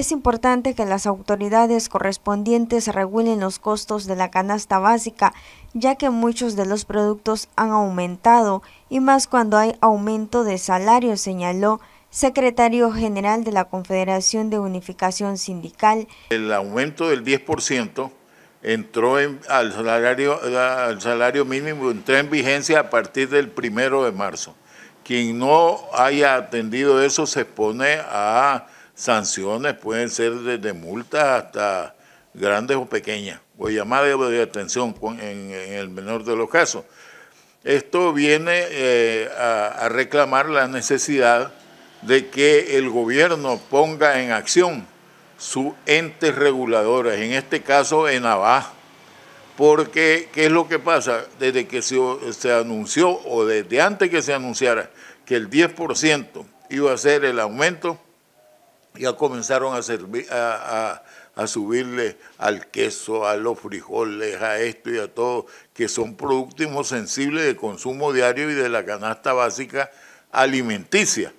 Es importante que las autoridades correspondientes regulen los costos de la canasta básica, ya que muchos de los productos han aumentado y más cuando hay aumento de salario, señaló secretario general de la Confederación de Unificación Sindical. El aumento del 10% entró en, al, salario, al salario mínimo, entró en vigencia a partir del primero de marzo. Quien no haya atendido eso se pone a sanciones, pueden ser desde multas hasta grandes o pequeñas, o llamadas de atención en, el menor de los casos. Esto viene eh, a, reclamar la necesidad de que el gobierno ponga en acción sus entes reguladores, en este caso en ABA, porque ¿qué es lo que pasa? Desde que se, se, anunció o desde antes que se anunciara que el 10% iba a ser el aumento, ya comenzaron a, servir, a, subirle al queso, a los frijoles, a esto y a todo, que son productos sensibles de consumo diario y de la canasta básica alimenticia.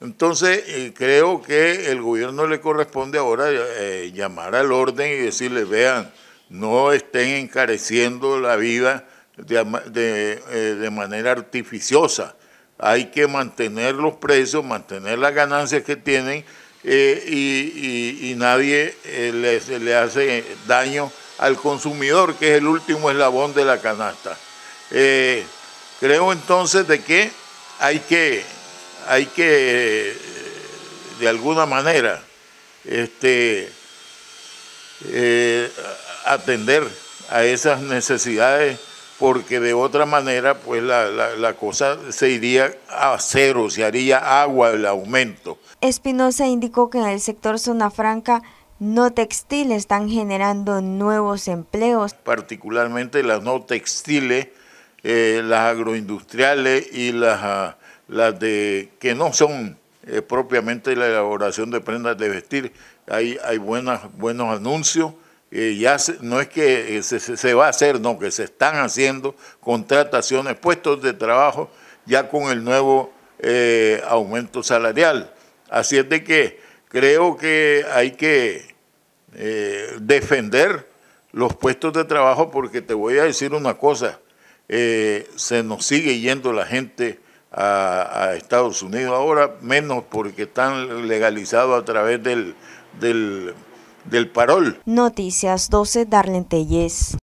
Entonces, eh, creo que el gobierno le corresponde ahora eh, llamar al orden y decirle, vean, no estén encareciendo la vida de, eh, de manera artificiosa. Hay que mantener los precios, mantener las ganancias que tienen eh, y, nadie eh, le, hace daño al consumidor, que es el último eslabón de la canasta. Eh, creo entonces de que hay que, hay que de alguna manera, este, atender a esas necesidades porque de otra manera pues la, la, cosa se iría a cero, se haría agua el aumento. Espinosa indicó que en el sector zona franca no textiles están generando nuevos empleos. Particularmente las no textiles, eh, las agroindustriales y ah, las, de que no son eh, propiamente la elaboración de prendas de vestir. Hay, hay buenas, buenos anuncios. Eh, ya no es que eh, se, va a hacer, no, que se están haciendo contrataciones, puestos de trabajo ya con el nuevo eh, aumento salarial. Así es de que creo que hay que defender los puestos de trabajo porque te voy a decir una cosa, se nos sigue yendo la gente a, Estados Unidos ahora, menos porque están legalizados a través del del Parol. Noticias 12 Darlene Telles.